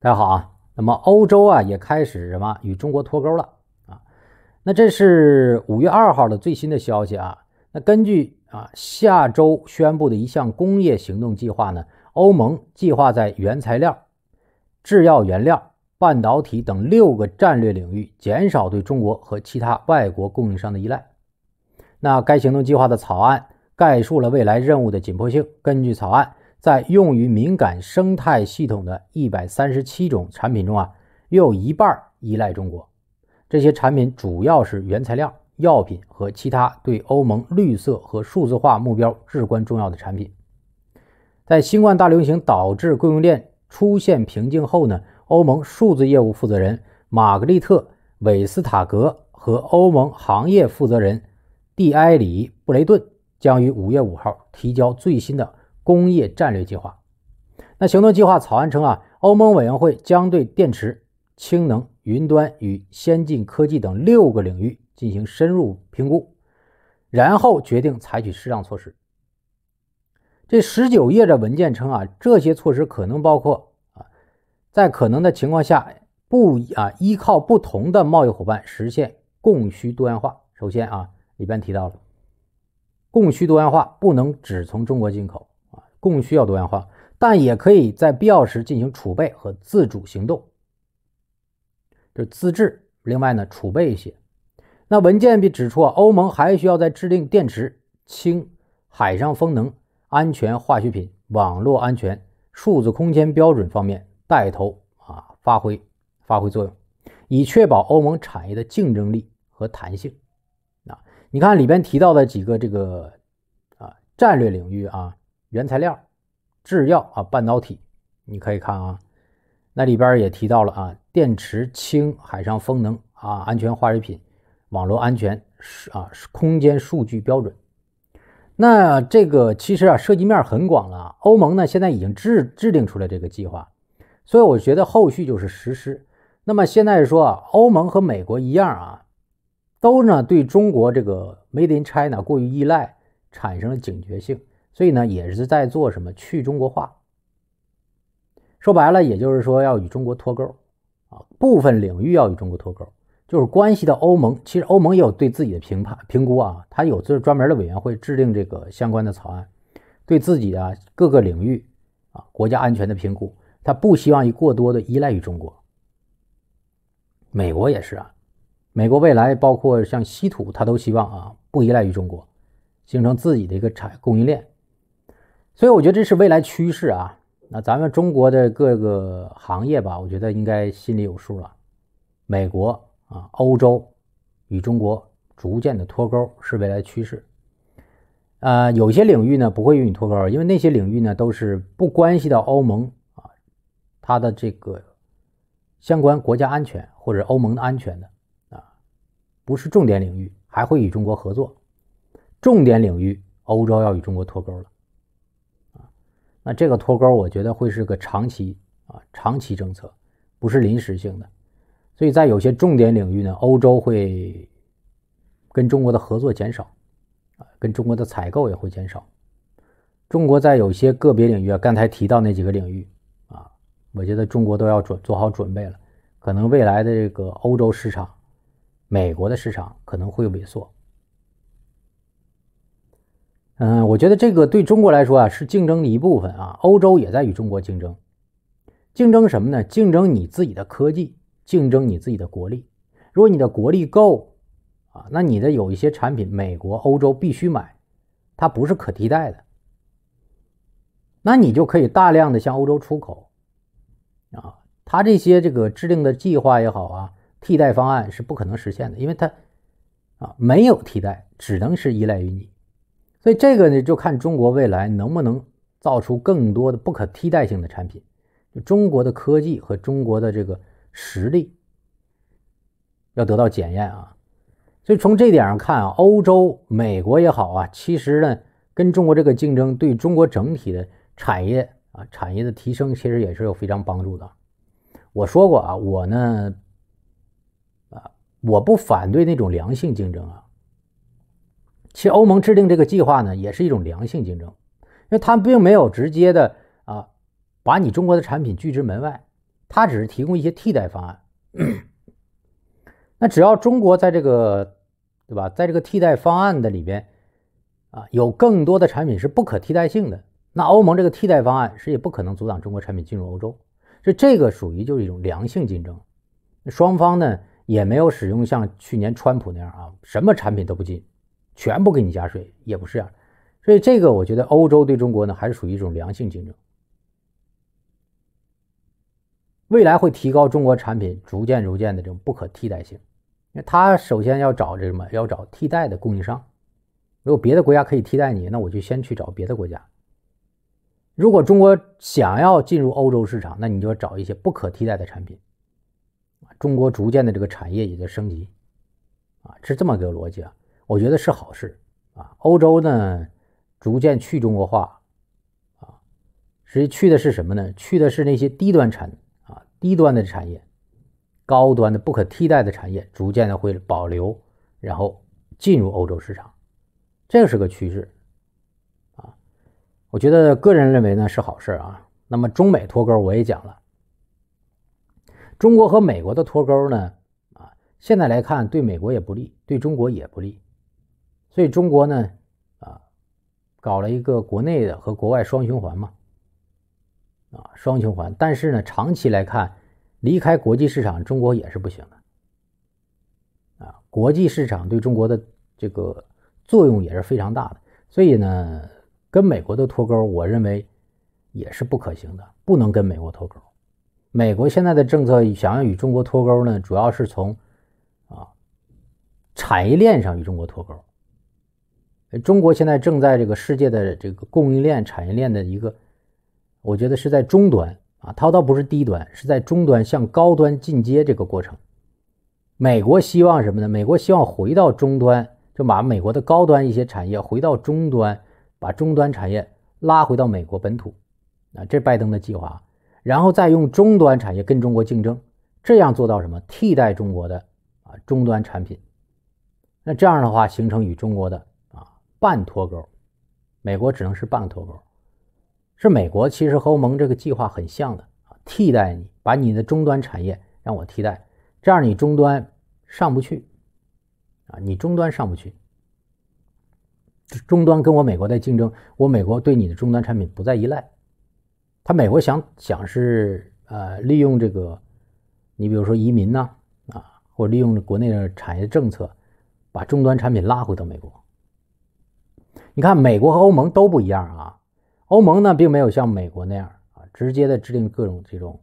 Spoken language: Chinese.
大家好啊，那么欧洲啊也开始什么与中国脱钩了啊？那这是五月二号的最新的消息啊。那根据啊下周宣布的一项工业行动计划呢，欧盟计划在原材料、制药原料、半导体等六个战略领域减少对中国和其他外国供应商的依赖。那该行动计划的草案概述了未来任务的紧迫性。根据草案。在用于敏感生态系统的一百三十七种产品中啊，又有一半依赖中国。这些产品主要是原材料、药品和其他对欧盟绿色和数字化目标至关重要的产品。在新冠大流行导致供应链出现瓶颈后呢，欧盟数字业务负责人玛格丽特·韦斯塔格和欧盟行业负责人蒂埃里·布雷顿将于五月五号提交最新的。工业战略计划，那行动计划草案称啊，欧盟委员会将对电池、氢能、云端与先进科技等六个领域进行深入评估，然后决定采取适当措施。这十九页的文件称啊，这些措施可能包括啊，在可能的情况下，不啊依靠不同的贸易伙伴实现供需多样化。首先啊，里边提到了，供需多样化不能只从中国进口。供需要多样化，但也可以在必要时进行储备和自主行动，就是自制。另外呢，储备一些。那文件里指出，啊，欧盟还需要在制定电池、氢、海上风能、安全化学品、网络安全、数字空间标准方面带头啊，发挥发挥作用，以确保欧盟产业的竞争力和弹性。啊，你看里边提到的几个这个啊战略领域啊。原材料、制药啊、半导体，你可以看啊，那里边也提到了啊，电池、氢、海上风能啊、安全化学品、网络安全啊、空间数据标准。那这个其实啊，涉及面很广了。欧盟呢，现在已经制制定出了这个计划，所以我觉得后续就是实施。那么现在说，啊，欧盟和美国一样啊，都呢对中国这个 Made in China 过于依赖，产生了警觉性。所以呢，也是在做什么去中国化？说白了，也就是说要与中国脱钩啊，部分领域要与中国脱钩，就是关系到欧盟。其实欧盟也有对自己的评判评估啊，它有这专门的委员会制定这个相关的草案，对自己的各个领域啊国家安全的评估，它不希望过多的依赖于中国。美国也是啊，美国未来包括像稀土，它都希望啊不依赖于中国，形成自己的一个产供应链。所以我觉得这是未来趋势啊。那咱们中国的各个行业吧，我觉得应该心里有数了。美国啊，欧洲与中国逐渐的脱钩是未来趋势。啊，有些领域呢不会与你脱钩，因为那些领域呢都是不关系到欧盟啊它的这个相关国家安全或者欧盟的安全的啊，不是重点领域，还会与中国合作。重点领域，欧洲要与中国脱钩了。那这个脱钩，我觉得会是个长期啊，长期政策，不是临时性的。所以在有些重点领域呢，欧洲会跟中国的合作减少，啊，跟中国的采购也会减少。中国在有些个别领域，啊，刚才提到那几个领域啊，我觉得中国都要准做好准备了。可能未来的这个欧洲市场、美国的市场可能会萎缩。嗯，我觉得这个对中国来说啊是竞争的一部分啊。欧洲也在与中国竞争，竞争什么呢？竞争你自己的科技，竞争你自己的国力。如果你的国力够啊，那你的有一些产品，美国、欧洲必须买，它不是可替代的。那你就可以大量的向欧洲出口啊。他这些这个制定的计划也好啊，替代方案是不可能实现的，因为他啊没有替代，只能是依赖于你。所以这个呢，就看中国未来能不能造出更多的不可替代性的产品，中国的科技和中国的这个实力要得到检验啊。所以从这点上看啊，欧洲、美国也好啊，其实呢，跟中国这个竞争，对中国整体的产业啊、产业的提升，其实也是有非常帮助的。我说过啊，我呢，啊，我不反对那种良性竞争啊。其实欧盟制定这个计划呢，也是一种良性竞争，因为它并没有直接的啊把你中国的产品拒之门外，它只是提供一些替代方案。那只要中国在这个对吧，在这个替代方案的里边啊，有更多的产品是不可替代性的，那欧盟这个替代方案是也不可能阻挡中国产品进入欧洲。这这个属于就是一种良性竞争，双方呢也没有使用像去年川普那样啊，什么产品都不进。全部给你加税也不是啊，所以这个我觉得欧洲对中国呢还是属于一种良性竞争，未来会提高中国产品逐渐逐渐的这种不可替代性，因为他首先要找这什么要找替代的供应商，如果别的国家可以替代你，那我就先去找别的国家。如果中国想要进入欧洲市场，那你就要找一些不可替代的产品，中国逐渐的这个产业也在升级，啊，是这么个逻辑啊。我觉得是好事啊，欧洲呢逐渐去中国化啊，实际去的是什么呢？去的是那些低端产啊低端的产业，高端的不可替代的产业，逐渐的会保留，然后进入欧洲市场，这是个趋势啊。我觉得个人认为呢是好事啊。那么中美脱钩，我也讲了，中国和美国的脱钩呢啊，现在来看对美国也不利，对中国也不利。所以中国呢，啊，搞了一个国内的和国外双循环嘛，啊双循环。但是呢，长期来看，离开国际市场，中国也是不行的。啊，国际市场对中国的这个作用也是非常大的。所以呢，跟美国的脱钩，我认为也是不可行的，不能跟美国脱钩。美国现在的政策想要与中国脱钩呢，主要是从啊产业链上与中国脱钩。中国现在正在这个世界的这个供应链产业链的一个，我觉得是在中端啊，它倒不是低端，是在中端向高端进阶这个过程。美国希望什么呢？美国希望回到中端，就把美国的高端一些产业回到中端，把中端产业拉回到美国本土啊，这拜登的计划，然后再用中端产业跟中国竞争，这样做到什么替代中国的啊中端产品？那这样的话形成与中国的。半脱钩，美国只能是半个脱钩，是美国其实和欧盟这个计划很像的啊，替代你，把你的终端产业让我替代，这样你终端上不去啊，你终端上不去，终端跟我美国在竞争，我美国对你的终端产品不再依赖，他美国想想是呃利用这个，你比如说移民呐啊，或利用国内的产业政策，把终端产品拉回到美国。你看，美国和欧盟都不一样啊。欧盟呢，并没有像美国那样啊，直接的制定各种这种。